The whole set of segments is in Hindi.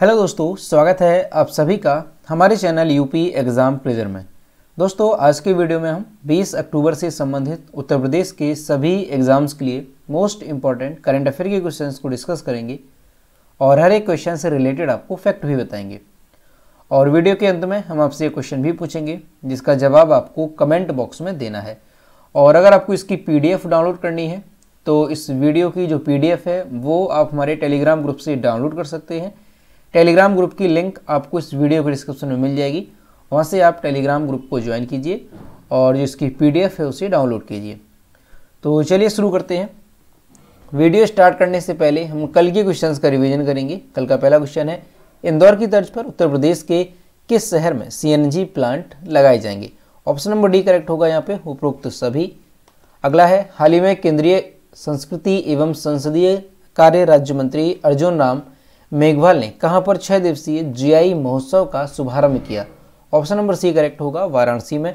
हेलो दोस्तों स्वागत है आप सभी का हमारे चैनल यूपी एग्ज़ाम प्लेजर में दोस्तों आज के वीडियो में हम 20 अक्टूबर से संबंधित उत्तर प्रदेश के सभी एग्ज़ाम्स के लिए मोस्ट इम्पॉर्टेंट करंट अफेयर के क्वेश्चंस को डिस्कस करेंगे और हर एक क्वेश्चन से रिलेटेड आपको फैक्ट भी बताएंगे और वीडियो के अंत में हम आपसे एक क्वेश्चन भी पूछेंगे जिसका जवाब आपको कमेंट बॉक्स में देना है और अगर आपको इसकी पी डाउनलोड करनी है तो इस वीडियो की जो पी है वो आप हमारे टेलीग्राम ग्रुप से डाउनलोड कर सकते हैं टेलीग्राम ग्रुप की लिंक आपको इस वीडियो के डिस्क्रिप्शन में मिल जाएगी वहाँ से आप टेलीग्राम ग्रुप को ज्वाइन कीजिए और जो इसकी पीडीएफ है उसे डाउनलोड कीजिए तो चलिए शुरू करते हैं वीडियो स्टार्ट करने से पहले हम कल के क्वेश्चंस का रिवीजन करेंगे कल का पहला क्वेश्चन है इंदौर की तर्ज पर उत्तर प्रदेश के किस शहर में सीएनजी प्लांट लगाए जाएंगे ऑप्शन नंबर डी करेक्ट होगा यहाँ पे उपरोक्त सभी अगला है हाल ही में केंद्रीय संस्कृति एवं संसदीय कार्य राज्य मंत्री अर्जुन राम मेघवाल ने कहाँ पर छः दिवसीय जीआई महोत्सव का शुभारंभ किया ऑप्शन नंबर सी करेक्ट होगा वाराणसी में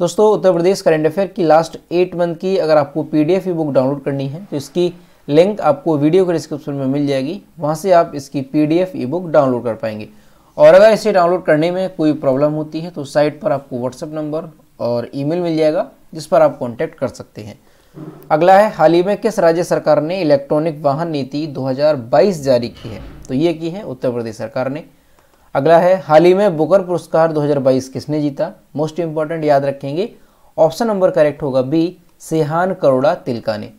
दोस्तों उत्तर प्रदेश करेंट अफेयर की लास्ट एट मंथ की अगर आपको पी डी बुक डाउनलोड करनी है तो इसकी लिंक आपको वीडियो के डिस्क्रिप्शन में मिल जाएगी वहाँ से आप इसकी P D E book download कर पाएंगे और अगर इसे डाउनलोड करने में कोई प्रॉब्लम होती है तो साइट पर आपको व्हाट्सअप नंबर और ईमेल मिल जाएगा जिस पर आप कॉन्टैक्ट कर सकते हैं अगला है हाल ही में किस राज्य सरकार ने इलेक्ट्रॉनिक वाहन नीति 2022 जारी की है तो ये की है उत्तर प्रदेश सरकार ने अगला है हाल ही में बुकर पुरस्कार 2022 किसने जीता मोस्ट इंपॉर्टेंट याद रखेंगे ऑप्शन नंबर करेक्ट होगा बी सेहान करोड़ा तिलका ने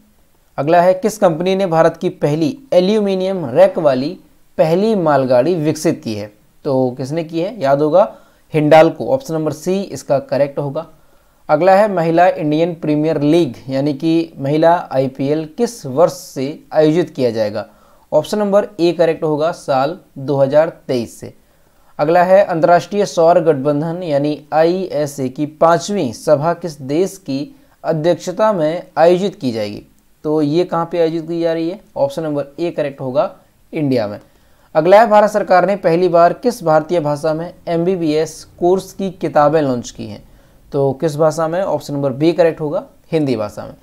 अगला है किस कंपनी ने भारत की पहली एल्यूमिनियम रैक वाली पहली मालगाड़ी विकसित की है तो किसने की है याद होगा हिंडालको ऑप्शन नंबर सी इसका करेक्ट होगा अगला है महिला इंडियन प्रीमियर लीग यानी कि महिला आईपीएल किस वर्ष से आयोजित किया जाएगा ऑप्शन नंबर ए करेक्ट होगा साल 2023 से अगला है अंतर्राष्ट्रीय सौर गठबंधन यानी आईएसए की पांचवी सभा किस देश की अध्यक्षता में आयोजित की जाएगी तो ये कहाँ पे आयोजित की जा रही है ऑप्शन नंबर ए करेक्ट होगा इंडिया में अगला है भारत सरकार ने पहली बार किस भारतीय भाषा में एम कोर्स की किताबें लॉन्च की हैं तो किस भाषा में ऑप्शन नंबर बी करेक्ट होगा हिंदी भाषा में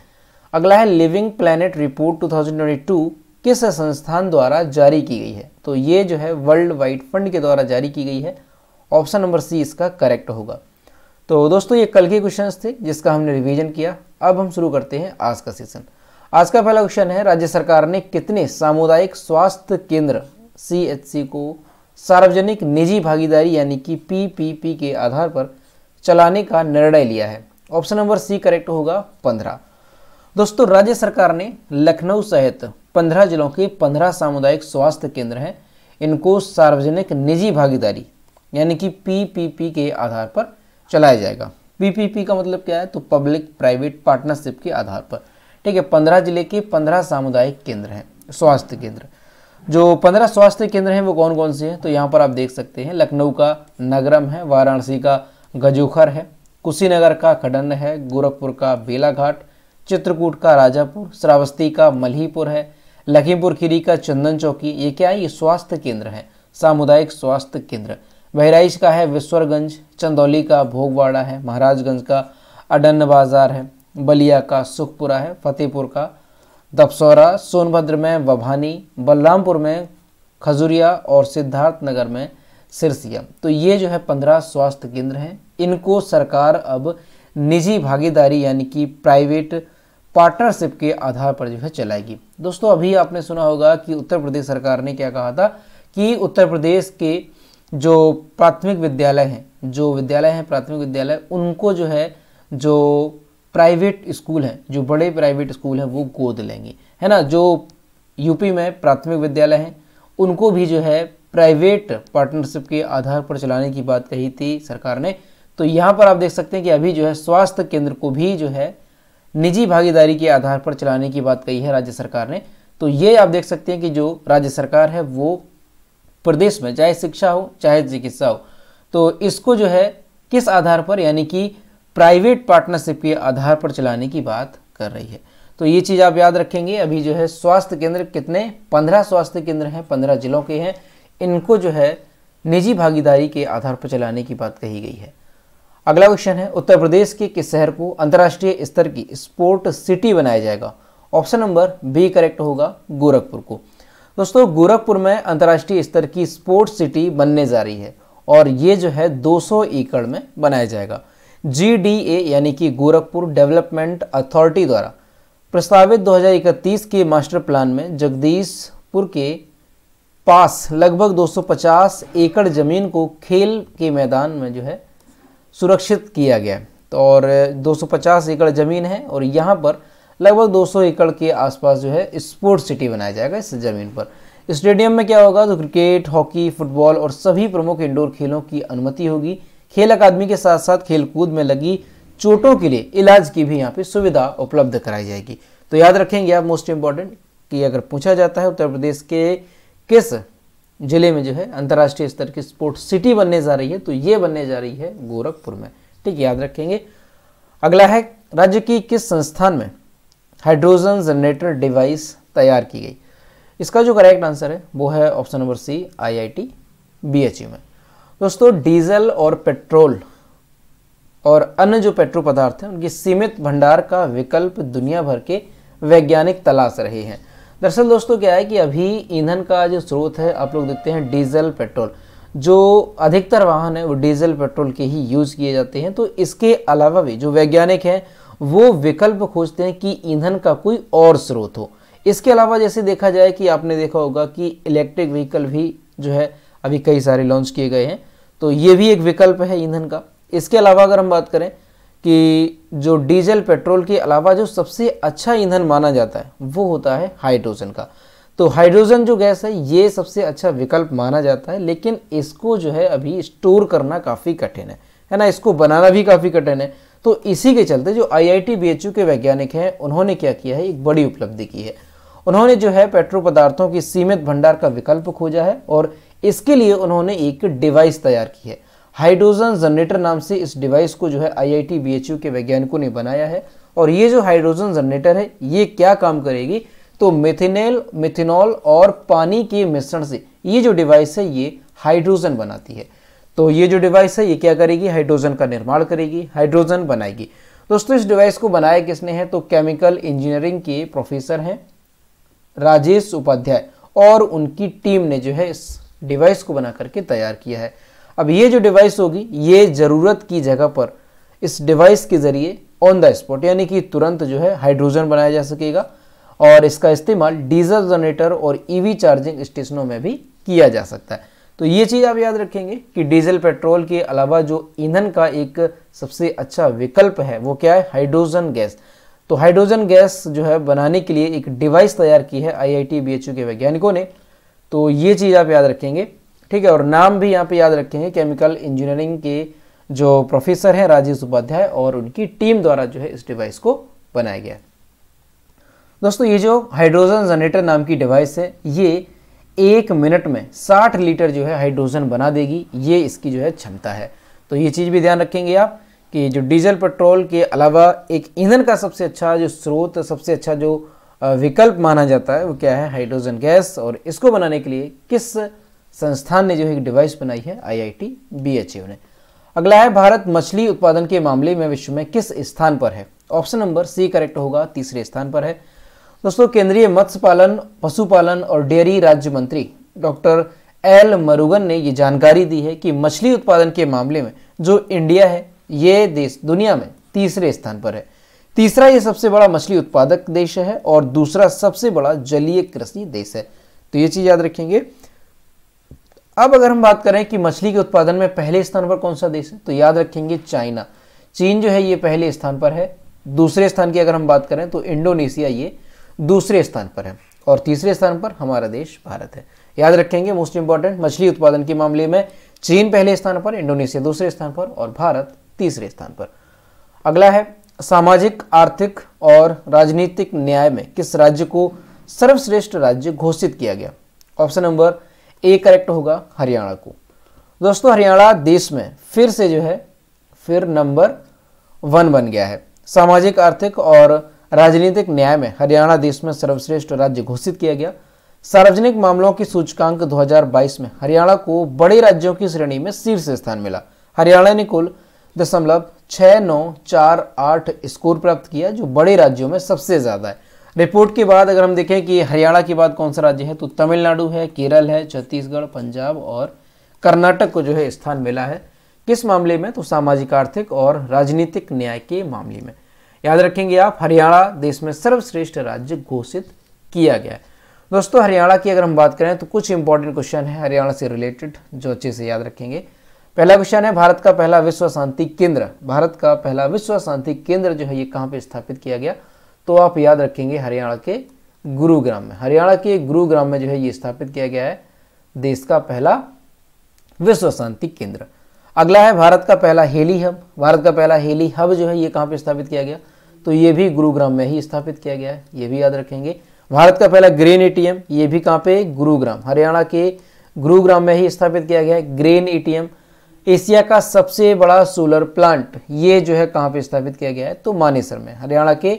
अगला है लिविंग प्लानट रिपोर्ट 2022 किस संस्थान द्वारा जारी की गई है तो ये जो है वर्ल्ड वाइड फंड के द्वारा जारी की गई है ऑप्शन नंबर सी इसका करेक्ट होगा तो दोस्तों ये कल के क्वेश्चन थे जिसका हमने रिविजन किया अब हम शुरू करते हैं आज का सेशन आज का पहला क्वेश्चन है राज्य सरकार ने कितने सामुदायिक स्वास्थ्य केंद्र सी को सार्वजनिक निजी भागीदारी यानी कि पीपीपी के आधार पर चलाने का निर्णय लिया है ऑप्शन नंबर सी करेक्ट होगा पंद्रह दोस्तों राज्य सरकार ने लखनऊ सहित पंद्रह जिलों के पंद्रह सामुदायिक स्वास्थ्य केंद्र हैं इनको सार्वजनिक निजी भागीदारी यानी कि पीपीपी के आधार पर चलाया जाएगा पीपीपी का मतलब क्या है तो पब्लिक प्राइवेट पार्टनरशिप के आधार पर ठीक है पंद्रह जिले के पंद्रह सामुदायिक केंद्र हैं स्वास्थ्य केंद्र जो पंद्रह स्वास्थ्य केंद्र हैं वो कौन कौन से हैं तो यहाँ पर आप देख सकते हैं लखनऊ का नगरम है वाराणसी का गजोखर है कुशीनगर का खडन है गोरखपुर का बेलाघाट चित्रकूट का राजापुर श्रावस्ती का मल्हीपुर है लखीमपुर खीरी का चंदन चौकी ये क्या है ये स्वास्थ्य केंद्र है सामुदायिक स्वास्थ्य केंद्र बहराइच का है विश्वरगंज चंदौली का भोगवाड़ा है महाराजगंज का अडन्न बाजार है बलिया का सुखपुरा है फतेहपुर का दपसौरा सोनभद्र में वभानी बलरामपुर में खजुरिया और सिद्धार्थनगर में सिरसिया तो ये जो है पंद्रह स्वास्थ्य केंद्र हैं इनको सरकार अब निजी भागीदारी यानी कि प्राइवेट पार्टनरशिप के आधार पर जो है चलाएगी दोस्तों अभी आपने सुना होगा कि उत्तर प्रदेश सरकार ने क्या कहा था कि उत्तर प्रदेश के जो प्राथमिक विद्यालय हैं जो विद्यालय हैं प्राथमिक विद्यालय उनको जो है जो प्राइवेट स्कूल हैं जो बड़े प्राइवेट स्कूल हैं वो गोद लेंगे है ना जो यूपी में प्राथमिक विद्यालय हैं उनको भी जो है प्राइवेट पार्टनरशिप के आधार पर चलाने की बात कही थी सरकार ने तो यहाँ पर आप देख सकते हैं कि अभी जो है स्वास्थ्य केंद्र को भी जो है निजी भागीदारी के आधार पर चलाने की बात कही है राज्य सरकार ने तो ये आप देख सकते हैं कि जो राज्य सरकार है वो प्रदेश में चाहे शिक्षा हो चाहे चिकित्सा हो तो इसको जो है किस आधार पर यानी कि प्राइवेट पार्टनरशिप के आधार पर चलाने की बात कर रही है तो ये चीज़ आप याद रखेंगे अभी जो है स्वास्थ्य केंद्र कितने पंद्रह स्वास्थ्य केंद्र हैं पंद्रह जिलों के हैं इनको जो है निजी भागीदारी के आधार पर चलाने की बात कही गई है अगला क्वेश्चन है उत्तर प्रदेश के किस शहर को अंतर्राष्ट्रीय स्तर की स्पोर्ट सिटी बनाया जाएगा ऑप्शन नंबर बी करेक्ट होगा गोरखपुर को दोस्तों गोरखपुर में अंतर्राष्ट्रीय स्तर की स्पोर्ट सिटी बनने जा रही है और ये जो है 200 एकड़ में बनाया जाएगा जी यानी कि गोरखपुर डेवलपमेंट अथॉरिटी द्वारा प्रस्तावित 2031 के मास्टर प्लान में जगदीशपुर के पास लगभग 250 एकड़ जमीन को खेल के मैदान में जो है सुरक्षित किया गया तो और 250 एकड़ ज़मीन है और यहाँ पर लगभग 200 एकड़ के आसपास जो है स्पोर्ट्स सिटी बनाया जाएगा इस ज़मीन पर स्टेडियम में क्या होगा तो क्रिकेट हॉकी फुटबॉल और सभी प्रमुख इंडोर खेलों की अनुमति होगी खेल अकादमी के साथ साथ खेलकूद में लगी चोटों के लिए इलाज की भी यहाँ पे सुविधा उपलब्ध कराई जाएगी तो याद रखेंगे आप मोस्ट इम्पॉर्टेंट कि अगर पूछा जाता है उत्तर प्रदेश के किस जिले में जो है अंतर्राष्ट्रीय स्तर की स्पोर्ट्स सिटी बनने जा रही है तो ये बनने जा रही है गोरखपुर में ठीक याद रखेंगे अगला है राज्य की किस संस्थान में हाइड्रोजन जनरेटर डिवाइस तैयार की गई इसका जो करेक्ट आंसर है वो है option number C IIT BHU में दोस्तों डीजल और पेट्रोल और अन्य जो पेट्रो पदार्थ हैं उनकी सीमित भंडार का विकल्प दुनिया भर के वैज्ञानिक तलाश रहे हैं दरअसल दोस्तों क्या है कि अभी ईंधन का जो स्रोत है आप लोग देखते हैं डीजल पेट्रोल जो अधिकतर वाहन है वो डीजल पेट्रोल के ही यूज़ किए जाते हैं तो इसके अलावा भी जो वैज्ञानिक हैं वो विकल्प खोजते हैं कि ईंधन का कोई और स्रोत हो इसके अलावा जैसे देखा जाए कि आपने देखा होगा कि इलेक्ट्रिक व्हीकल भी जो है अभी कई सारे लॉन्च किए गए हैं तो ये भी एक विकल्प है ईंधन का इसके अलावा अगर हम बात करें कि जो डीजल पेट्रोल के अलावा जो सबसे अच्छा ईंधन माना जाता है वो होता है हाइड्रोजन का तो हाइड्रोजन जो गैस है ये सबसे अच्छा विकल्प माना जाता है लेकिन इसको जो है अभी स्टोर करना काफ़ी कठिन है है ना इसको बनाना भी काफ़ी कठिन है तो इसी के चलते जो I I T B H U के वैज्ञानिक हैं उन्होंने क्या किया है एक बड़ी उपलब्धि की है उन्होंने जो है पेट्रो पदार्थों की सीमित भंडार का विकल्प खोजा है और इसके लिए उन्होंने एक डिवाइस तैयार की है हाइड्रोजन जनरेटर नाम से इस डिवाइस को जो है आईआईटी बीएचयू के वैज्ञानिकों ने बनाया है और ये जो हाइड्रोजन जनरेटर है ये क्या काम करेगी तो मिथेनेल मिथेनॉल और पानी के मिश्रण से ये जो डिवाइस है ये हाइड्रोजन बनाती है तो ये जो डिवाइस है ये क्या करेगी हाइड्रोजन का निर्माण करेगी हाइड्रोजन बनाएगी दोस्तों इस डिवाइस को बनाया किसने है तो केमिकल इंजीनियरिंग के प्रोफेसर हैं राजेश उपाध्याय और उनकी टीम ने जो है इस डिवाइस को बना करके तैयार किया है अब ये जो डिवाइस होगी ये ज़रूरत की जगह पर इस डिवाइस के ज़रिए ऑन द स्पॉट यानी कि तुरंत जो है हाइड्रोजन बनाया जा सकेगा और इसका इस्तेमाल डीजल जनरेटर और ईवी चार्जिंग स्टेशनों में भी किया जा सकता है तो ये चीज़ आप याद रखेंगे कि डीजल पेट्रोल के अलावा जो ईंधन का एक सबसे अच्छा विकल्प है वो क्या है हाइड्रोजन गैस तो हाइड्रोजन गैस जो है बनाने के लिए एक डिवाइस तैयार की है आईआईटी बीएचयू के वैज्ञानिकों ने तो ये चीज़ आप याद रखेंगे ठीक है और नाम भी यहाँ पे याद रखे हैं केमिकल इंजीनियरिंग के जो प्रोफेसर हैं राजेश उपाध्याय और उनकी टीम द्वारा जो है इस डिवाइस को बनाया गया दोस्तों ये जो हाइड्रोजन जनरेटर नाम की डिवाइस है ये एक मिनट में 60 लीटर जो है हाइड्रोजन बना देगी ये इसकी जो है क्षमता है तो ये चीज़ भी ध्यान रखेंगे आप कि जो डीजल पेट्रोल के अलावा एक ईंधन का सबसे अच्छा जो स्रोत सबसे अच्छा जो विकल्प माना जाता है वो क्या है हाइड्रोजन गैस और इसको बनाने के लिए किस संस्थान ने जो है एक डिवाइस बनाई है आईआईटी बीएचयू ने अगला है भारत मछली उत्पादन के मामले में विश्व में किस स्थान पर है ऑप्शन नंबर सी करेक्ट होगा तीसरे स्थान पर है दोस्तों केंद्रीय मत्स्य पालन पशुपालन और डेयरी राज्य मंत्री डॉक्टर एल मरुगन ने ये जानकारी दी है कि मछली उत्पादन के मामले में जो इंडिया है ये देश दुनिया में तीसरे स्थान पर है तीसरा ये सबसे बड़ा मछली उत्पादक देश है और दूसरा सबसे बड़ा जलीय कृषि देश है तो ये चीज़ याद रखेंगे अब अगर हम बात करें कि मछली के उत्पादन में पहले स्थान पर कौन सा देश है तो याद रखेंगे चाइना चीन जो है ये पहले स्थान पर है दूसरे स्थान की अगर हम बात करें तो इंडोनेशिया ये दूसरे स्थान पर है और तीसरे स्थान पर हमारा देश भारत है याद रखेंगे मोस्ट इंपॉर्टेंट मछली उत्पादन के मामले में चीन पहले स्थान पर इंडोनेशिया दूसरे स्थान पर और भारत तीसरे स्थान पर अगला है सामाजिक आर्थिक और राजनीतिक न्याय में किस राज्य को सर्वश्रेष्ठ राज्य घोषित किया गया ऑप्शन नंबर ए करेक्ट होगा हरियाणा को दोस्तों हरियाणा देश में फिर से जो है फिर नंबर वन बन गया है सामाजिक आर्थिक और राजनीतिक न्याय में हरियाणा देश में सर्वश्रेष्ठ राज्य घोषित किया गया सार्वजनिक मामलों की सूचकांक 2022 में हरियाणा को बड़े राज्यों की श्रेणी में शीर्ष स्थान मिला हरियाणा ने कुल दशमलव छः नौ चार आठ स्कोर प्राप्त किया जो बड़े राज्यों में सबसे ज़्यादा है रिपोर्ट के बाद अगर हम देखें कि हरियाणा के बाद कौन सा राज्य है तो तमिलनाडु है केरल है छत्तीसगढ़ पंजाब और कर्नाटक को जो है स्थान मिला है किस मामले में तो सामाजिक आर्थिक और राजनीतिक न्याय के मामले में याद रखेंगे आप हरियाणा देश में सर्वश्रेष्ठ राज्य घोषित किया गया है दोस्तों हरियाणा की अगर हम बात करें तो कुछ इंपॉर्टेंट क्वेश्चन है हरियाणा से रिलेटेड जो अच्छे से याद रखेंगे पहला क्वेश्चन है भारत का पहला विश्व शांति केंद्र भारत का पहला विश्व शांति केंद्र जो है ये कहाँ पे स्थापित किया गया तो आप याद रखेंगे हरियाणा के गुरुग्राम में हरियाणा के गुरुग्राम में जो है ये स्थापित किया गया है देश का पहला विश्व शांति केंद्र अगला है भारत का पहला हेली हब भारत का पहला हेली हब जो है ये कहाँ पे स्थापित किया गया तो ये भी गुरुग्राम में ही स्थापित किया गया है ये भी याद रखेंगे भारत का पहला ग्रेन एटीएम ये भी कहाँ पे गुरुग्राम हरियाणा के गुरुग्राम में ही स्थापित किया गया है ग्रेन एटीएम एशिया का सबसे बड़ा सोलर प्लांट ये जो है कहाँ पे स्थापित किया गया है तो मानेसर में हरियाणा के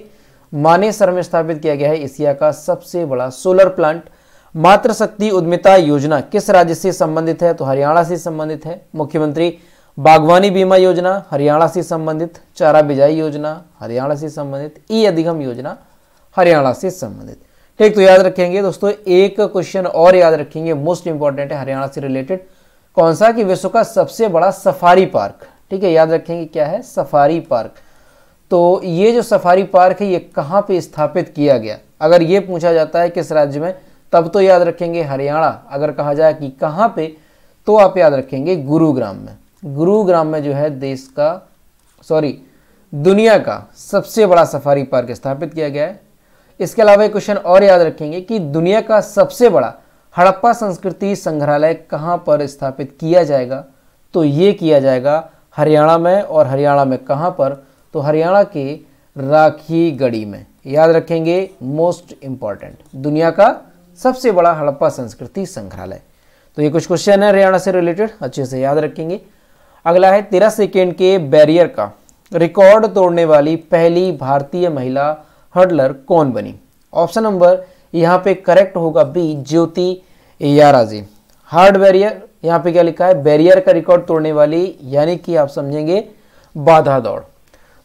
मानेसर में स्थापित किया गया है एशिया का सबसे बड़ा सोलर प्लांट मात्र शक्ति उद्यमिता योजना किस राज्य से संबंधित है तो हरियाणा से संबंधित है मुख्यमंत्री बागवानी बीमा योजना हरियाणा से संबंधित चारा बिजाई योजना हरियाणा से संबंधित ई अधिगम योजना हरियाणा से संबंधित ठीक तो याद रखेंगे दोस्तों एक क्वेश्चन और याद रखेंगे मोस्ट इंपॉर्टेंट है हरियाणा से रिलेटेड कौन सा कि विश्व का सबसे बड़ा सफारी पार्क ठीक है याद रखेंगे क्या है सफारी पार्क तो ये जो सफारी पार्क है ये कहाँ पे स्थापित किया गया अगर ये पूछा जाता है किस राज्य में तब तो याद रखेंगे हरियाणा अगर कहा जाए कि कहाँ पे तो आप याद रखेंगे गुरुग्राम में गुरुग्राम में जो है देश का सॉरी दुनिया का सबसे बड़ा सफारी पार्क स्थापित किया गया है इसके अलावा एक क्वेश्चन और याद रखेंगे कि दुनिया का सबसे बड़ा हड़प्पा संस्कृति संग्रहालय कहाँ पर स्थापित किया जाएगा तो ये किया जाएगा हरियाणा में और हरियाणा में कहाँ पर तो हरियाणा के राखी गढ़ी में याद रखेंगे मोस्ट इंपॉर्टेंट दुनिया का सबसे बड़ा हड़प्पा संस्कृति संग्रहालय तो ये कुछ क्वेश्चन है हरियाणा से रिलेटेड अच्छे से याद रखेंगे अगला है तेरह सेकेंड के बैरियर का रिकॉर्ड तोड़ने वाली पहली भारतीय महिला हर्डलर कौन बनी ऑप्शन नंबर यहाँ पे करेक्ट होगा B Jyoti Yarraji hard barrier यहाँ पे क्या लिखा है बैरियर का रिकॉर्ड तोड़ने वाली यानी कि आप समझेंगे बाधा दौड़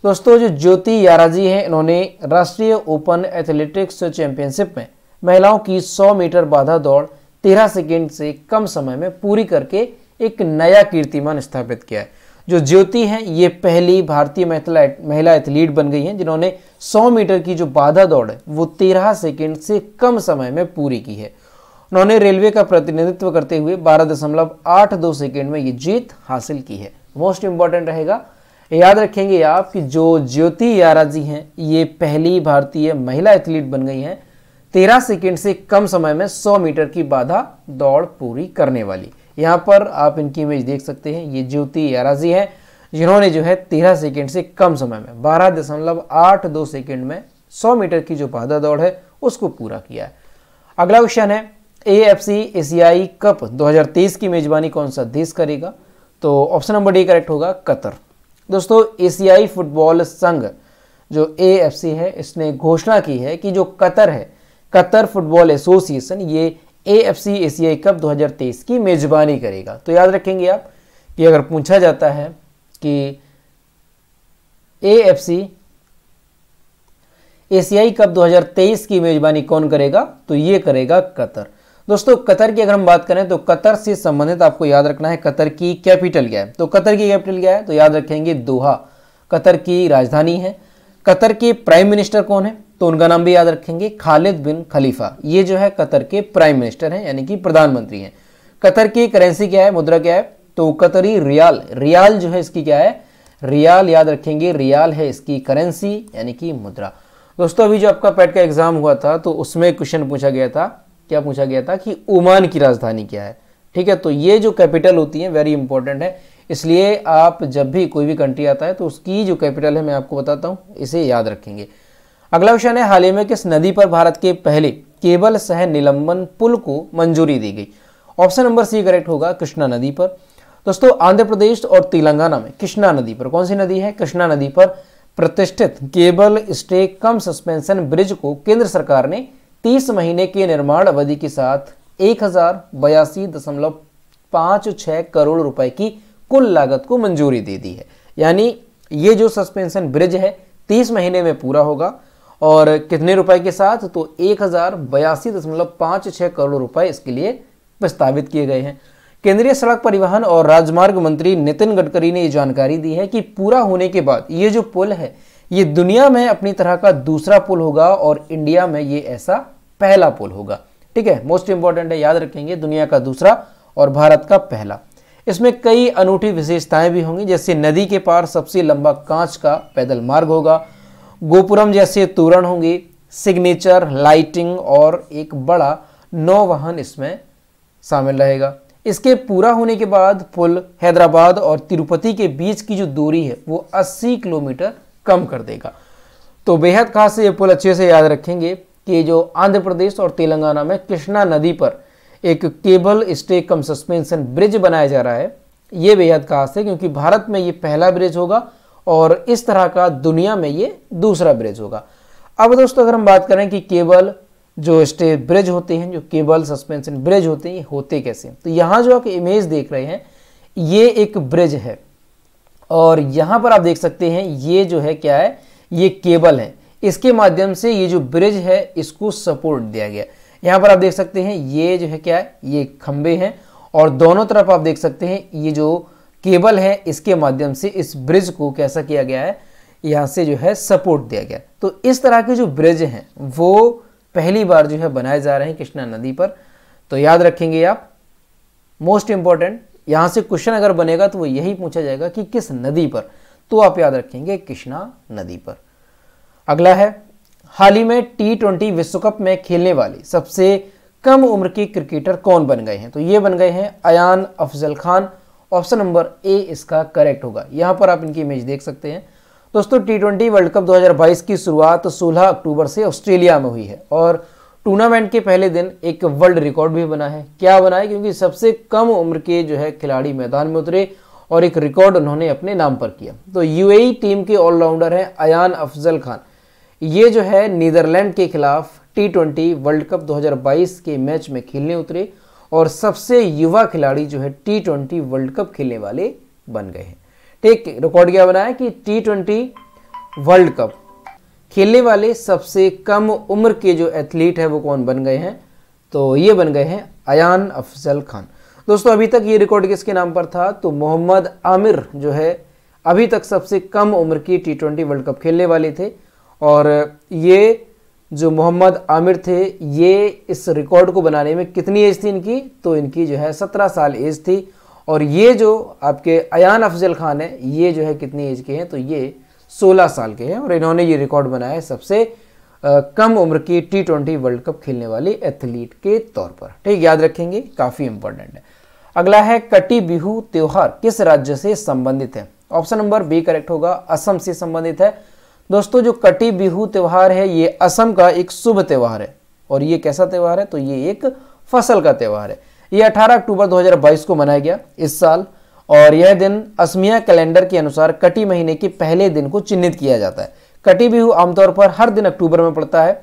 दोस्तों जो ज्योति यारा जी हैं इन्होंने राष्ट्रीय ओपन एथलेटिक्स चैंपियनशिप में महिलाओं की 100 मीटर बाधा दौड़ 13 सेकेंड से कम समय में पूरी करके एक नया कीर्तिमान स्थापित किया है जो ज्योति हैं ये पहली भारतीय महिला एथलीट बन गई हैं जिन्होंने 100 मीटर की जो बाधा दौड़ है वो 13 सेकेंड से कम समय में पूरी की है उन्होंने रेलवे का प्रतिनिधित्व करते हुए बारह सेकेंड में ये जीत हासिल की है मोस्ट इंपॉर्टेंट रहेगा याद रखेंगे आप कि जो ज्योति यारा जी हैं ये पहली भारतीय महिला एथलीट बन गई हैं तेरह सेकेंड से कम समय में सौ मीटर की बाधा दौड़ पूरी करने वाली यहाँ पर आप इनकी इमेज देख सकते हैं ये ज्योति यारा जी हैं जिन्होंने जो है तेरह सेकेंड से कम समय में बारह दशमलव आठ दो सेकेंड में सौ मीटर की जो बाधा दौड़ है उसको पूरा किया है अगला क्वेश्चन है ए एफ सी एशियाई कप 2023 की मेजबानी कौन सा देश करेगा तो ऑप्शन नंबर डी करेक्ट होगा कतर दोस्तों एशियाई फुटबॉल संघ जो ए है इसने घोषणा की है कि जो कतर है कतर फुटबॉल एसोसिएशन ये ए एशियाई कप 2023 की मेज़बानी करेगा तो याद रखेंगे आप कि अगर पूछा जाता है कि ए एशियाई कप 2023 की मेज़बानी कौन करेगा तो ये करेगा कतर दोस्तों कतर की अगर हम बात करें तो कतर से संबंधित आपको याद रखना है कतर की कैपिटल क्या है तो कतर की कैपिटल क्या है तो याद रखेंगे दोहा कतर की राजधानी है कतर के प्राइम मिनिस्टर कौन है तो उनका नाम भी याद रखेंगे खालिद बिन खलीफा ये जो है कतर के प्राइम मिनिस्टर हैं यानी कि प्रधानमंत्री हैं कतर की करेंसी क्या है मुद्रा क्या है तो कतरी रियाल रियाल जो है इसकी क्या है रियाल याद रखेंगे रियाल है इसकी करेंसी यानी कि मुद्रा दोस्तों अभी जो आपका पेट का एग्जाम हुआ था तो उसमें क्वेश्चन पूछा गया था क्या पूछा गया था कि ओमान की राजधानी क्या है ठीक है तो ये जो कैपिटल होती है वेरी इंपॉर्टेंट है इसलिए आप जब भी कोई भी कंट्री आता है तो उसकी जो कैपिटल है मैं आपको बताता हूँ इसे याद रखेंगे अगला क्वेश्चन है हाल ही में किस नदी पर भारत के पहले केबल सह निलंबन पुल को मंजूरी दी गई ऑप्शन नंबर सी करेक्ट होगा कृष्णा नदी पर दोस्तों आंध्र प्रदेश और तेलंगाना में कृष्णा नदी पर कौन सी नदी है कृष्णा नदी पर प्रतिष्ठित cable stay cum suspension bridge को केंद्र सरकार ने तीस महीने की निर्माण अवधि के साथ एक हजार बयासी दशमलव पांच छह करोड़ रुपए की कुल लागत को मंजूरी दे दी है यानी ये जो सस्पेंशन ब्रिज है तीस महीने में पूरा होगा और कितने रुपए के साथ तो एक हजार बयासी दशमलव पांच छह करोड़ रुपए इसके लिए प्रस्तावित किए गए हैं केंद्रीय सड़क परिवहन और राजमार्ग मंत्री नितिन गडकरी ने यह जानकारी दी है कि पूरा होने के बाद ये जो पुल है ये दुनिया में अपनी तरह का दूसरा पुल होगा और इंडिया में ये ऐसा पहला पुल होगा ठीक है मोस्ट इंपॉर्टेंट है याद रखेंगे दुनिया का दूसरा और भारत का पहला इसमें कई अनूठी विशेषताएं भी होंगी जैसे नदी के पार सबसे लंबा कांच का पैदल मार्ग होगा गोपुरम जैसे तोरण होंगे सिग्नेचर लाइटिंग और एक बड़ा नौ वाहन इसमें शामिल रहेगा इसके पूरा होने के बाद पुल हैदराबाद और तिरुपति के बीच की जो दूरी है वो 80 किलोमीटर कम कर देगा तो बेहद खास ये पुल अच्छे से याद रखेंगे कि जो आंध्र प्रदेश और तेलंगाना में कृष्णा नदी पर एक cable stay cum suspension bridge बनाया जा रहा है ये बेहद खास है क्योंकि भारत में ये पहला ब्रिज होगा और इस तरह का दुनिया में ये दूसरा ब्रिज होगा अब दोस्तों अगर हम बात करें कि केबल जो स्टे ब्रिज होते हैं जो केबल सस्पेंशन ब्रिज होते हैं ये होते कैसे तो यहाँ जो आप इमेज देख रहे हैं ये एक ब्रिज है और यहां पर आप देख सकते हैं ये जो है क्या है ये केबल है इसके माध्यम से ये जो ब्रिज है इसको सपोर्ट दिया गया यहां पर आप देख सकते हैं ये जो है क्या है ये खंबे हैं और दोनों तरफ आप देख सकते हैं ये जो केबल है इसके माध्यम से इस ब्रिज को कैसा किया गया है यहां से जो है सपोर्ट दिया गया तो इस तरह के जो ब्रिज हैं वो पहली बार जो है बनाए जा रहे हैं कृष्णा नदी पर तो याद रखेंगे आप मोस्ट इंपॉर्टेंट यहाँ से क्वेश्चन अगर बनेगा तो वो यही पूछा जाएगा कि किस नदी पर तो आप याद रखेंगे कृष्णा नदी पर अगला है हाल ही में टी ट्वेंटी विश्व कप में खेलने वाले सबसे कम उम्र के क्रिकेटर कौन बन गए हैं तो ये बन गए हैं Ayan Afzal Khan option number A इसका करेक्ट होगा यहां पर आप इनकी इमेज देख सकते हैं दोस्तों टी ट्वेंटी वर्ल्ड कप 2022 की शुरुआत 16 अक्टूबर से ऑस्ट्रेलिया में हुई है और टूर्नामेंट के पहले दिन एक वर्ल्ड रिकॉर्ड भी बना है क्या बना है क्योंकि सबसे कम उम्र के जो है खिलाड़ी मैदान में उतरे और एक रिकॉर्ड उन्होंने अपने नाम पर किया तो यूएई टीम के ऑलराउंडर हैं अयान अफजल खान ये जो है नीदरलैंड के खिलाफ टी ट्वेंटी वर्ल्ड कप 2022 के मैच में खेलने उतरे और सबसे युवा खिलाड़ी जो है टी ट्वेंटी वर्ल्ड कप खेलने वाले बन गए हैं ठीक रिकॉर्ड क्या बनाया कि टी ट्वेंटी वर्ल्ड कप खेलने वाले सबसे कम उम्र के जो एथलीट हैं वो कौन बन गए हैं तो ये बन गए हैं अयान अफजल खान दोस्तों अभी तक ये रिकॉर्ड किसके नाम पर था तो मोहम्मद आमिर जो है अभी तक सबसे कम उम्र की टी ट्वेंटी वर्ल्ड कप खेलने वाले थे और ये जो मोहम्मद आमिर थे ये इस रिकॉर्ड को बनाने में कितनी एज थी इनकी तो इनकी जो है सत्रह साल एज थी और ये जो आपके अयान अफजल खान है ये जो है कितनी एज के हैं तो ये 16 साल के हैं और इन्होंने ये रिकॉर्ड बनाया है सबसे कम उम्र की टी ट्वेंटी वर्ल्ड कप खेलने वाली एथलीट के तौर पर ठीक याद रखेंगे काफ़ी इंपॉर्टेंट है अगला है कटी बिहू त्यौहार किस राज्य से संबंधित है ऑप्शन नंबर बी करेक्ट होगा असम से संबंधित है दोस्तों जो कटी बिहू त्यौहार है ये असम का एक शुभ त्यौहार है और ये कैसा त्यौहार है तो ये एक फसल का त्यौहार है ये 18 अक्टूबर 2022 को मनाया गया इस साल और यह दिन असमिया कैलेंडर के अनुसार कटी महीने के पहले दिन को चिन्हित किया जाता है कटी बिहू आमतौर पर हर दिन अक्टूबर में पड़ता है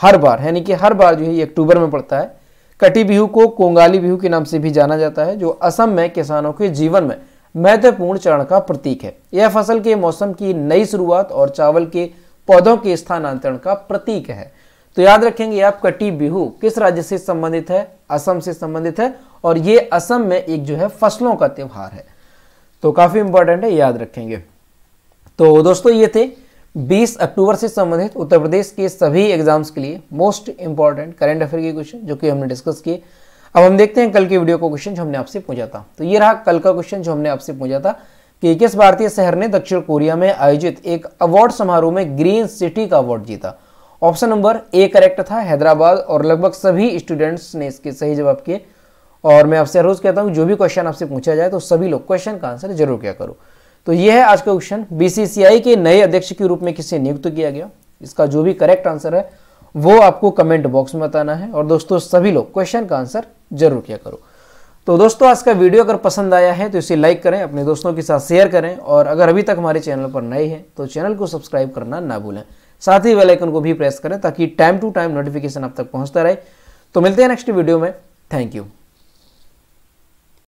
हर बार यानी कि हर बार जो है ये अक्टूबर में पड़ता है कटी बिहू को कोंगाली बिहू के नाम से भी जाना जाता है जो असम में किसानों के जीवन में महत्वपूर्ण चरण का प्रतीक है यह फसल के मौसम की नई शुरुआत और चावल के पौधों के स्थानांतरण का प्रतीक है तो याद रखेंगे आप कटी बिहू किस राज्य से संबंधित है असम से संबंधित है और ये असम में एक जो है फसलों का त्यौहार है तो काफ़ी इंपॉर्टेंट है याद रखेंगे तो दोस्तों ये थे 20 अक्टूबर से संबंधित उत्तर प्रदेश के सभी एग्जाम्स के लिए मोस्ट इंपॉर्टेंट करेंट अफेयर के क्वेश्चन जो कि हमने डिस्कस किए अब हम देखते हैं कल की वीडियो का क्वेश्चन जो हमने आपसे पूछा था तो ये रहा कल का क्वेश्चन जो हमने आपसे पूछा था कि किस भारतीय शहर ने दक्षिण कोरिया में आयोजित एक अवार्ड समारोह में ग्रीन सिटी का अवार्ड जीता ऑप्शन नंबर ए करेक्ट था हैदराबाद और लगभग सभी स्टूडेंट्स ने इसके सही जवाब किए और मैं आपसे रोज़ कहता हूँ जो भी क्वेश्चन आपसे पूछा जाए तो सभी लोग क्वेश्चन का आंसर जरूर क्या करो तो यह है आज का क्वेश्चन बीसीसीआई के नए अध्यक्ष के रूप में किसे नियुक्त किया गया इसका जो भी करेक्ट आंसर है वो आपको कमेंट बॉक्स में बताना है और दोस्तों सभी लोग क्वेश्चन का आंसर जरूर किया करो तो दोस्तों आज का वीडियो अगर पसंद आया है तो इसे लाइक करें अपने दोस्तों के साथ शेयर करें और अगर अभी तक हमारे चैनल पर नए हैं तो चैनल को सब्सक्राइब करना ना भूलें साथ ही वेलाइकन को भी प्रेस करें ताकि टाइम टू टाइम नोटिफिकेशन आप तक पहुंचता रहे तो मिलते हैं नेक्स्ट वीडियो में थैंक यू